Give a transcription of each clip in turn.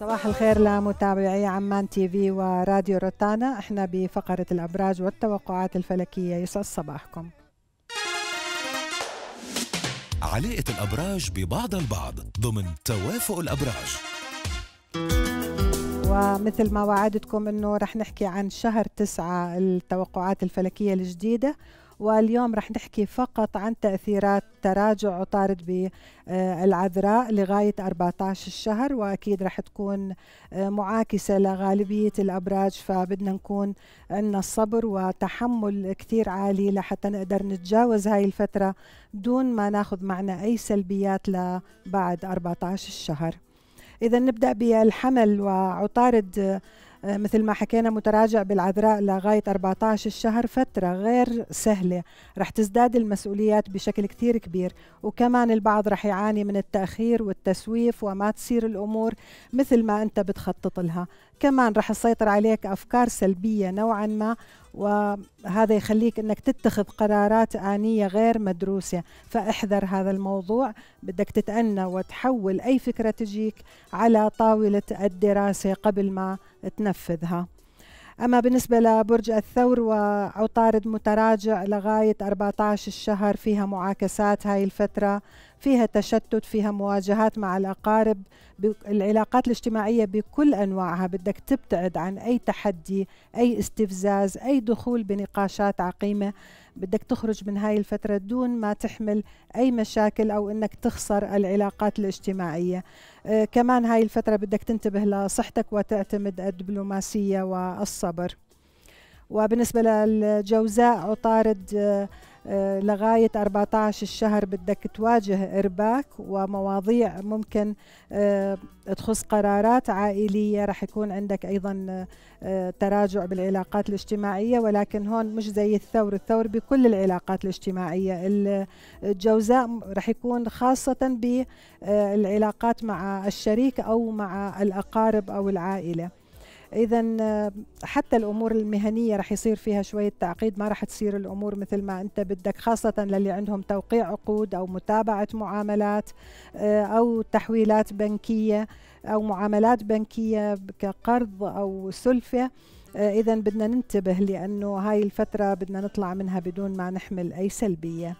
صباح الخير لمتابعي عمان تي في وراديو روتانا احنا بفقرة الأبراج والتوقعات الفلكية يسعد صباحكم علاقة الأبراج ببعض البعض ضمن توافق الأبراج ومثل ما وعدتكم انه رح نحكي عن شهر تسعة التوقعات الفلكية الجديدة واليوم رح نحكي فقط عن تأثيرات تراجع عطارد بالعذراء آه، لغاية 14 الشهر وأكيد رح تكون آه، معاكسة لغالبية الأبراج فبدنا نكون عندنا الصبر وتحمل كتير عالي لحتى نقدر نتجاوز هاي الفترة دون ما ناخذ معنا أي سلبيات لبعد 14 الشهر إذا نبدأ بالحمل وعطارد آه، مثل ما حكينا متراجع بالعذراء لغاية 14 الشهر فترة غير سهلة رح تزداد المسؤوليات بشكل كتير كبير وكمان البعض رح يعاني من التأخير والتسويف وما تصير الأمور مثل ما أنت بتخطط لها كمان رح تسيطر عليك أفكار سلبية نوعا ما وهذا يخليك انك تتخذ قرارات انيه غير مدروسه فاحذر هذا الموضوع بدك تتأنى وتحول اي فكره تجيك على طاوله الدراسه قبل ما تنفذها أما بالنسبة لبرج الثور وعطارد متراجع لغاية 14 الشهر فيها معاكسات هاي الفترة فيها تشتت فيها مواجهات مع الأقارب العلاقات الاجتماعية بكل أنواعها بدك تبتعد عن أي تحدي أي استفزاز أي دخول بنقاشات عقيمة بدك تخرج من هاي الفترة دون ما تحمل أي مشاكل أو أنك تخسر العلاقات الاجتماعية آه كمان هاي الفترة بدك تنتبه لصحتك وتعتمد الدبلوماسية والصبر وبالنسبة للجوزاء عطارد آه آه، لغاية 14 الشهر بدك تواجه إرباك ومواضيع ممكن آه، تخص قرارات عائلية رح يكون عندك أيضا آه، تراجع بالعلاقات الاجتماعية ولكن هون مش زي الثور الثور بكل العلاقات الاجتماعية الجوزاء رح يكون خاصة بالعلاقات مع الشريك أو مع الأقارب أو العائلة اذا آه، حتى الامور المهنيه رح يصير فيها شويه تعقيد ما رح تصير الامور مثل ما انت بدك خاصه للي عندهم توقيع عقود او متابعه معاملات آه، او تحويلات بنكيه او معاملات بنكيه كقرض او سلفه آه، اذا بدنا ننتبه لانه هاي الفتره بدنا نطلع منها بدون ما نحمل اي سلبيه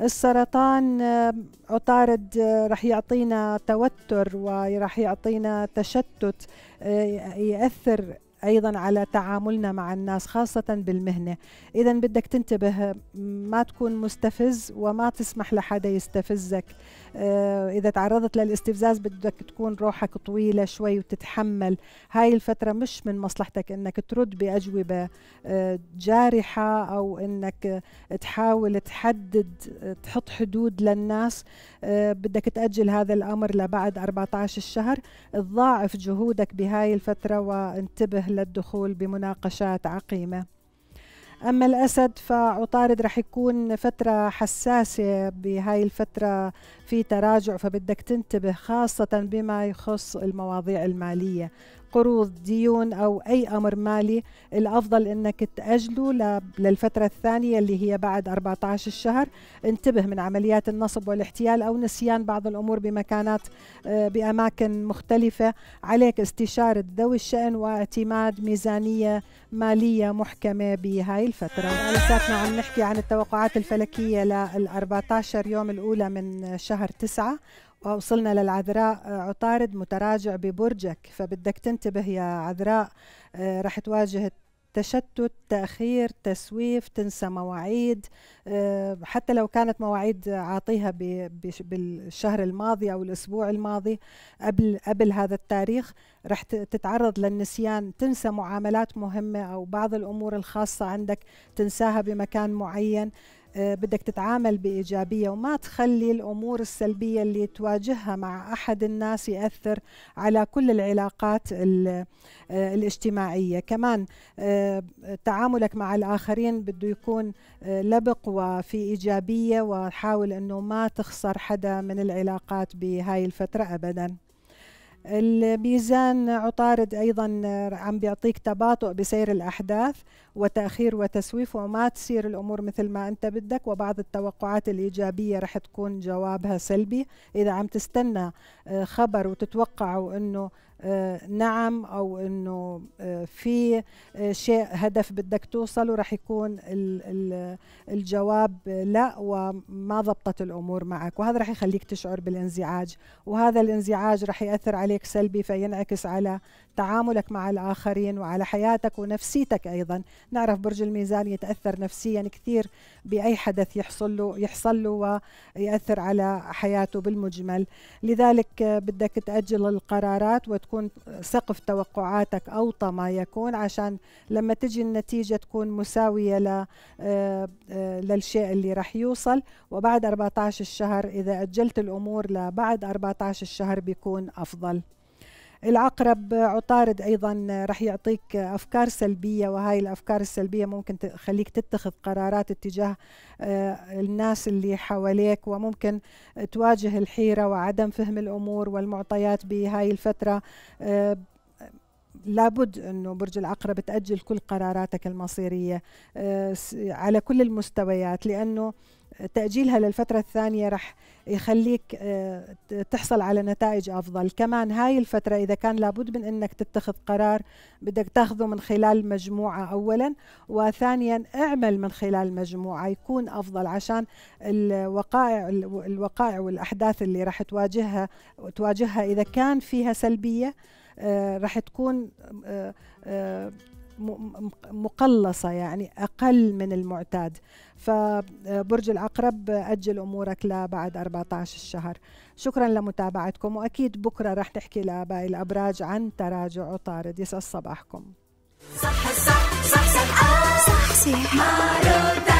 السرطان آه، عطارد آه، رح يعطينا توتر ورح يعطينا تشتت آه، يأثر ايضا على تعاملنا مع الناس خاصه بالمهنه اذا بدك تنتبه ما تكون مستفز وما تسمح لحدا يستفزك آه، اذا تعرضت للاستفزاز بدك تكون روحك طويله شوي وتتحمل هاي الفتره مش من مصلحتك انك ترد باجوبه آه، جارحه او انك تحاول تحدد تحط حدود للناس آه، بدك تاجل هذا الامر لبعد 14 الشهر تضاعف جهودك بهاي الفتره وانتبه أهل الدخول بمناقشات عقيمة أما الأسد فعطارد رح يكون فترة حساسة بهاي الفترة في تراجع فبدك تنتبه خاصة بما يخص المواضيع المالية قروض ديون أو أي أمر مالي الأفضل أنك تأجله للفترة الثانية اللي هي بعد 14 الشهر انتبه من عمليات النصب والاحتيال أو نسيان بعض الأمور بمكانات آه، بأماكن مختلفة عليك استشارة ذوي الشأن واعتماد ميزانية مالية محكمة بهاي الفترة لساتنا عم نحكي عن التوقعات الفلكية لل 14 يوم الأولى من شهر 9 وصلنا للعذراء آه، عطارد متراجع ببرجك فبدك تنتبه يا عذراء آه، رح تواجه تشتت تأخير تسويف تنسى مواعيد آه، حتى لو كانت مواعيد عاطيها بالشهر الماضي أو الأسبوع الماضي قبل, قبل هذا التاريخ رح تتعرض للنسيان تنسى معاملات مهمة أو بعض الأمور الخاصة عندك تنساها بمكان معين آه، بدك تتعامل بإيجابية وما تخلي الأمور السلبية اللي تواجهها مع أحد الناس يأثر على كل العلاقات آه، الاجتماعية كمان آه، تعاملك مع الآخرين بده يكون لبق وفي إيجابية وحاول أنه ما تخسر حدا من العلاقات بهاي الفترة أبداً الميزان عطارد ايضا عم بيعطيك تباطؤ بسير الاحداث وتاخير وتسويف وما تصير الامور مثل ما انت بدك وبعض التوقعات الايجابيه رح تكون جوابها سلبي اذا عم تستنى آه، خبر وتتوقعوا انه آه، نعم او انه آه، في آه، شيء هدف بدك توصله رح يكون الجواب لا وما ضبطت الامور معك وهذا رح يخليك تشعر بالانزعاج وهذا الانزعاج رح ياثر عليك سلبي فينعكس على تعاملك مع الآخرين وعلى حياتك ونفسيتك أيضا نعرف برج الميزان يتأثر نفسيا كثير بأي حدث يحصل له, يحصل له ويأثر على حياته بالمجمل لذلك بدك تأجل القرارات وتكون سقف توقعاتك أوطى ما يكون عشان لما تجي النتيجة تكون مساوية آه، للشيء اللي راح يوصل وبعد 14 الشهر إذا أجلت الأمور لبعد 14 الشهر بيكون أفضل العقرب عطارد ايضا رح يعطيك افكار سلبيه وهاي الافكار السلبيه ممكن تخليك تتخذ قرارات اتجاه آه، الناس اللي حواليك وممكن تواجه الحيره وعدم فهم الامور والمعطيات بهاي الفتره آه، لابد انه برج العقرب تاجل كل قراراتك المصيريه آه، على كل المستويات لانه تأجيلها للفترة الثانية رح يخليك آه، تحصل على نتائج أفضل كمان هاي الفترة إذا كان لابد من أنك تتخذ قرار بدك تاخذه من خلال مجموعة أولا وثانيا اعمل من خلال مجموعة يكون أفضل عشان الوقائع, الوقائع والأحداث اللي رح تواجهها, تواجهها إذا كان فيها سلبية آه، رح تكون آه، مقلصة يعني أقل من المعتاد فبرج العقرب أجل أمورك لبعد 14 الشهر شكرا لمتابعتكم وأكيد بكرة رح نحكي لباقي الأبراج عن تراجع عطارد يسعد صباحكم صح صح صح, صح, صح, صح, صح, صح, صح, صح